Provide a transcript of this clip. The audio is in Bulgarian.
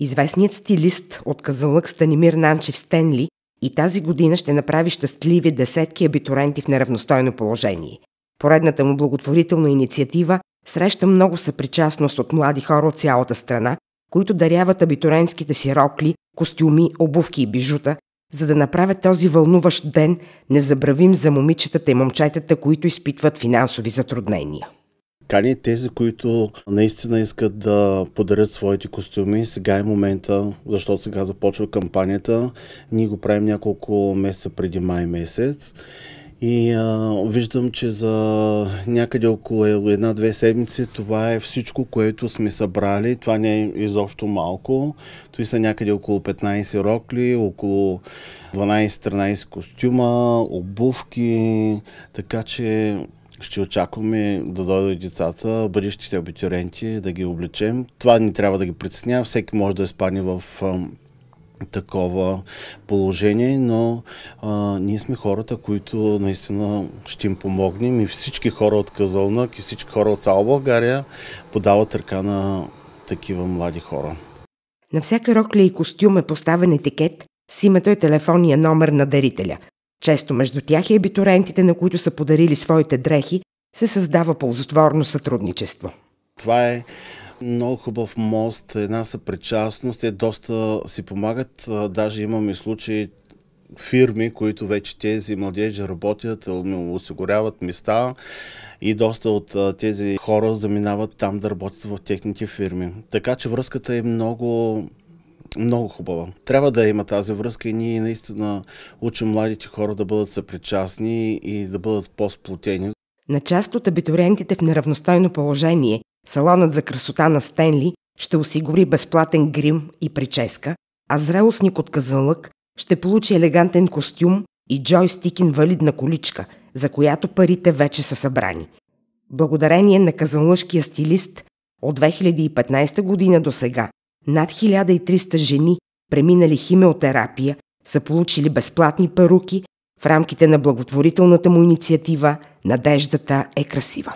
Известният стилист от казалък Станимир Нанчев Стенли и тази година ще направи щастливи десетки абитуренти в неравностойно положение. Поредната му благотворителна инициатива среща много съпричастност от млади хора от цялата страна, които даряват абитуренските си рокли, костюми, обувки и бижута, за да направят този вълнуващ ден незабравим за момичетата и момчетата, които изпитват финансови затруднения. Кани тези, които наистина искат да подарят своите костюми. Сега е момента, защото сега започва кампанията. Ние го правим няколко месеца преди май месец. И а, виждам, че за някъде около една-две седмици това е всичко, което сме събрали. Това не е изобщо малко. Той са някъде около 15 рокли, около 12-13 костюма, обувки. Така че ще очакваме да дойдат децата, бъдещите абитуриенти, да ги обличем. Това не трябва да ги притеснява, всеки може да изпадне в такова положение, но а, ние сме хората, които наистина ще им помогнем и всички хора от Казълнак и всички хора от цяла България подават ръка на такива млади хора. На всяка рокля и костюм е поставен етикет с името и телефонния номер на дарителя. Често между тях и абитурентите, на които са подарили своите дрехи, се създава ползотворно сътрудничество. Това е много хубав мост, една съпричастност, те доста си помагат. Даже имаме случаи фирми, които вече тези младежи работят, осигуряват места и доста от тези хора заминават там да работят в техните фирми. Така че връзката е много много хубава. Трябва да има тази връзка и ние наистина учим младите хора да бъдат съпричастни и да бъдат по-сплотени. На част от абитуриентите в неравностойно положение салонът за красота на Стенли ще осигури безплатен грим и прическа, а зрелостник от Казанлък ще получи елегантен костюм и джойстик инвалидна количка, за която парите вече са събрани. Благодарение на казанлъжкия стилист от 2015 година до сега над 1300 жени, преминали химиотерапия, са получили безплатни паруки в рамките на благотворителната му инициатива Надеждата е красива.